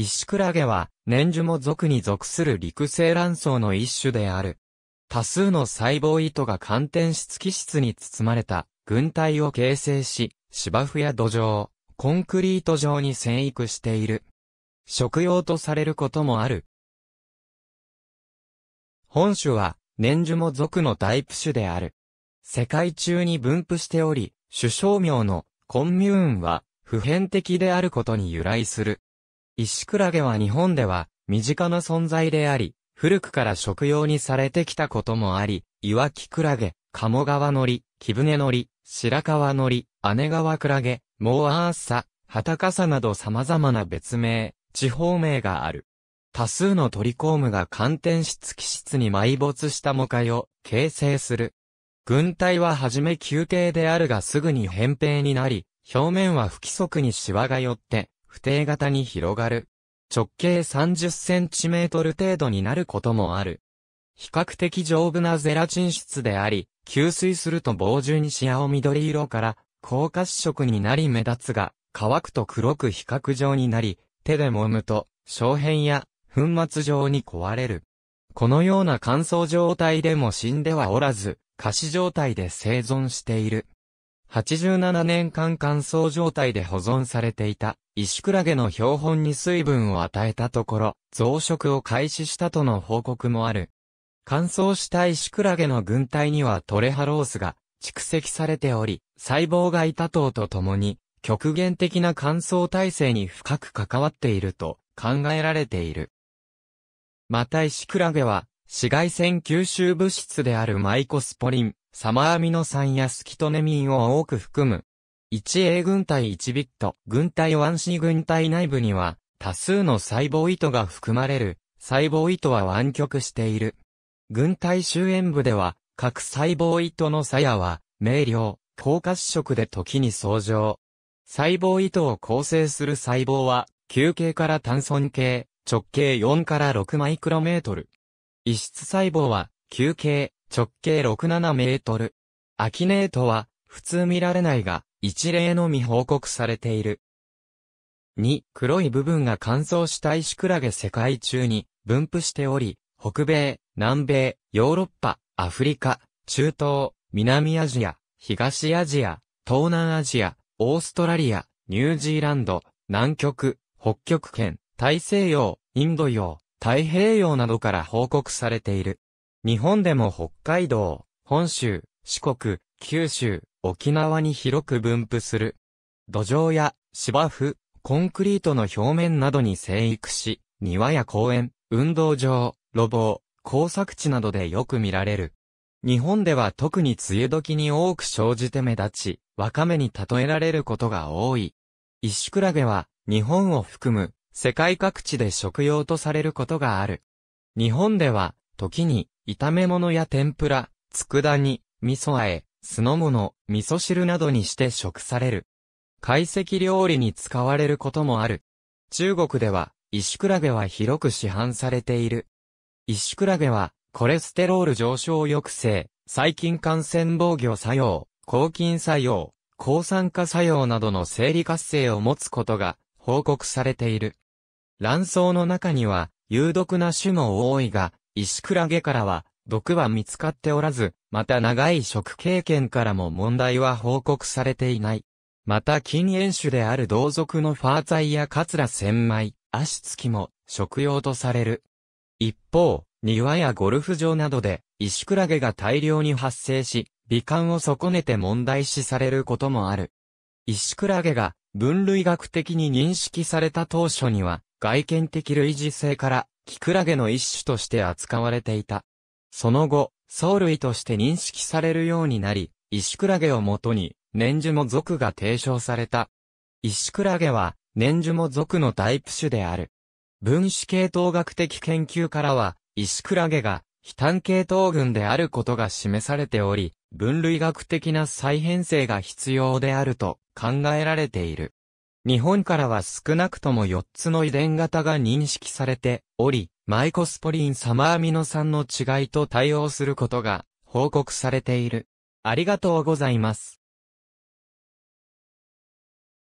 石クラゲは、年樹も属に属する陸生卵巣の一種である。多数の細胞糸が寒天質気質に包まれた軍隊を形成し、芝生や土壌、コンクリート状に生育している。食用とされることもある。本種は、年樹も属のタイプ種である。世界中に分布しており、首相名のコンミューンは、普遍的であることに由来する。石クラゲは日本では身近な存在であり、古くから食用にされてきたこともあり、岩木クラゲ、鴨川海苔、木舟海苔、白川海苔、姉川クラゲ、モアーサ、ハタカサなど様々な別名、地方名がある。多数のトリコームが寒天質気質に埋没したモカを形成する。軍隊ははじめ休憩であるがすぐに扁平になり、表面は不規則にシワが寄って、不定型に広がる。直径3 0トル程度になることもある。比較的丈夫なゼラチン質であり、吸水すると防状にシアを緑色から、高褐色になり目立つが、乾くと黒く比較状になり、手で揉むと、小片や粉末状に壊れる。このような乾燥状態でも死んではおらず、仮死状態で生存している。87年間乾燥状態で保存されていた、石クラゲの標本に水分を与えたところ、増殖を開始したとの報告もある。乾燥した石クラゲの軍隊にはトレハロースが蓄積されており、細胞外多糖とともに、極限的な乾燥体制に深く関わっていると考えられている。また石クラゲは、紫外線吸収物質であるマイコスポリン、サマアミノ酸やスキトネミンを多く含む。1A 軍隊1ビット、軍隊 1C 軍隊内部には、多数の細胞糸が含まれる、細胞糸は湾曲している。軍隊周縁部では、各細胞糸の鞘は、明瞭、高褐色で時に相乗。細胞糸を構成する細胞は、球形から単損形、直径4から6マイクロメートル。異質細胞は、球形、直径67メートル。アキネートは、普通見られないが、一例のみ報告されている。2、黒い部分が乾燥した石クラゲ世界中に分布しており、北米、南米、ヨーロッパ、アフリカ、中東、南アジア、東アジア、東南アジア、オーストラリア、ニュージーランド、南極、北極圏、大西洋、インド洋、太平洋などから報告されている。日本でも北海道、本州、四国、九州、沖縄に広く分布する。土壌や芝生、コンクリートの表面などに生育し、庭や公園、運動場、路傍、工作地などでよく見られる。日本では特に梅雨時に多く生じて目立ち、ワカメに例えられることが多い。イシクラゲは、日本を含む、世界各地で食用とされることがある。日本では、時に、炒め物や天ぷら、佃煮、味噌和え、酢の物、味噌汁などにして食される。懐石料理に使われることもある。中国では、石クラゲは広く市販されている。石クラゲは、コレステロール上昇抑制、細菌感染防御作用、抗菌作用、抗酸化作用などの生理活性を持つことが報告されている。卵巣の中には有毒な種も多いが、石クラゲからは、毒は見つかっておらず、また長い食経験からも問題は報告されていない。また禁煙種である同族のファーザイやカツラ千枚、足つきも食用とされる。一方、庭やゴルフ場などで、石クラゲが大量に発生し、美観を損ねて問題視されることもある。石クラゲが分類学的に認識された当初には、外見的類似性からキクラゲの一種として扱われていた。その後、藻類として認識されるようになり、イシクラゲをもとに、年樹も属が提唱された。イシクラゲは、年樹も属のタイプ種である。分子系統学的研究からは、イシクラゲが、非単系統群であることが示されており、分類学的な再編成が必要であると考えられている。日本からは少なくとも4つの遺伝型が認識されており、マイコスポリンサマアミノ酸の違いと対応することが報告されている。ありがとうございます。